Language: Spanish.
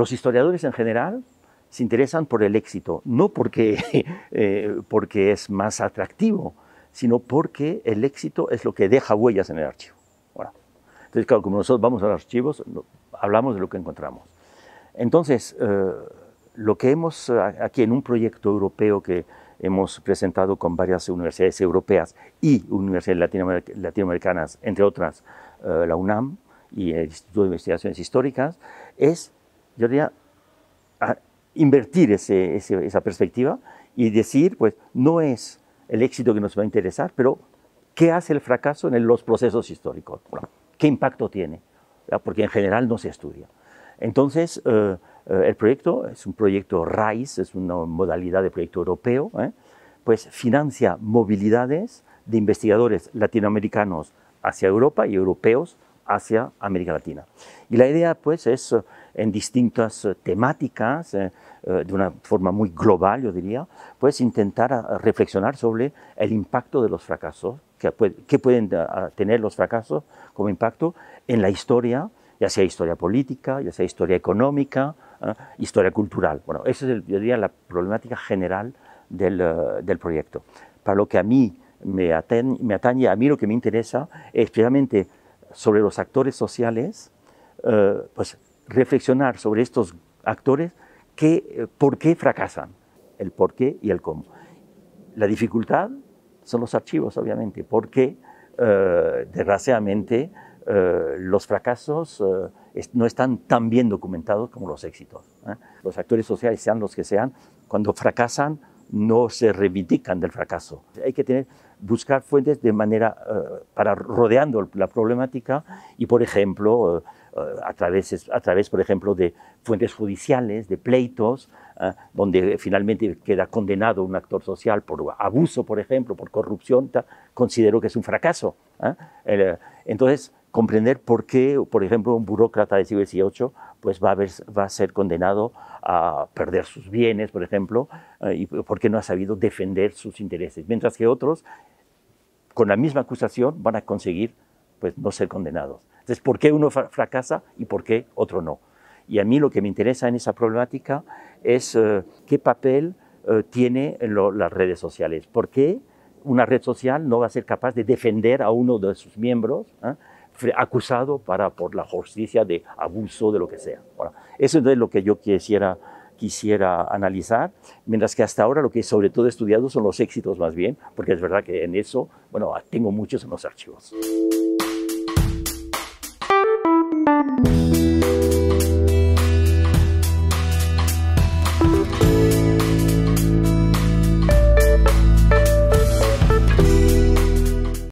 Los historiadores en general se interesan por el éxito, no porque, eh, porque es más atractivo, sino porque el éxito es lo que deja huellas en el archivo. Bueno, entonces, claro, como nosotros vamos a los archivos, hablamos de lo que encontramos. Entonces, eh, lo que hemos aquí en un proyecto europeo que hemos presentado con varias universidades europeas y universidades latinoamericanas, entre otras eh, la UNAM y el Instituto de Investigaciones Históricas, es yo diría, invertir esa perspectiva y decir, pues, no es el éxito que nos va a interesar, pero ¿qué hace el fracaso en los procesos históricos? ¿Qué impacto tiene? Ah, porque en general no se estudia. Entonces, eh, eh, el proyecto es un proyecto RAIS, es una modalidad de proyecto europeo, ¿eh? pues financia movilidades de investigadores latinoamericanos hacia Europa y europeos hacia América Latina. Y la idea pues es eh, en distintas eh, temáticas, eh, de una forma muy global yo diría, pues intentar ah, reflexionar sobre el impacto de los fracasos, que, pueden ah, ah, tener los fracasos como impacto en la historia, ya sea historia política, ya sea historia económica, historia cultural. Bueno, esa es yo diría la problemática general del, proyecto. Para lo que a mí me, atañe, me atañe, a mí lo que me interesa es sobre los actores sociales, eh, pues reflexionar sobre estos actores, eh, por qué fracasan, el por qué y el cómo. La dificultad son los archivos, obviamente, porque eh, desgraciadamente los fracasos no están tan bien documentados como los éxitos. Los actores sociales, sean los que sean, cuando fracasan, no se reivindican del fracaso. Hay que tener, buscar fuentes de manera eh, para rodeando la problemática y, por ejemplo, eh, eh, a, través, a través, por ejemplo, de fuentes judiciales, de pleitos, ah, donde finalmente queda condenado un actor social por abuso, por ejemplo, por corrupción, considero que es un fracaso. Ah, entonces, comprender por qué, por ejemplo, un burócrata de siglo e XVIII pues va a, ver, va a ser condenado a perder sus bienes, por ejemplo, eh, y por qué no ha sabido defender sus intereses, mientras que otros, con la misma acusación, van a conseguir pues, no ser condenados. Entonces, ¿por qué uno fracasa y por qué otro no? Y a mí lo que me interesa en esa problemática es eh, qué papel eh, tiene las redes sociales. ¿Por qué una red social no va a ser capaz de defender a uno de sus miembros? Ah? acusado para, por la justicia de abuso, de lo que sea. Ahora, eso es lo que yo quisiera, quisiera analizar, mientras que hasta ahora lo que sobre todo he estudiado son los éxitos más bien, porque es verdad que en eso, bueno, tengo muchos en los archivos.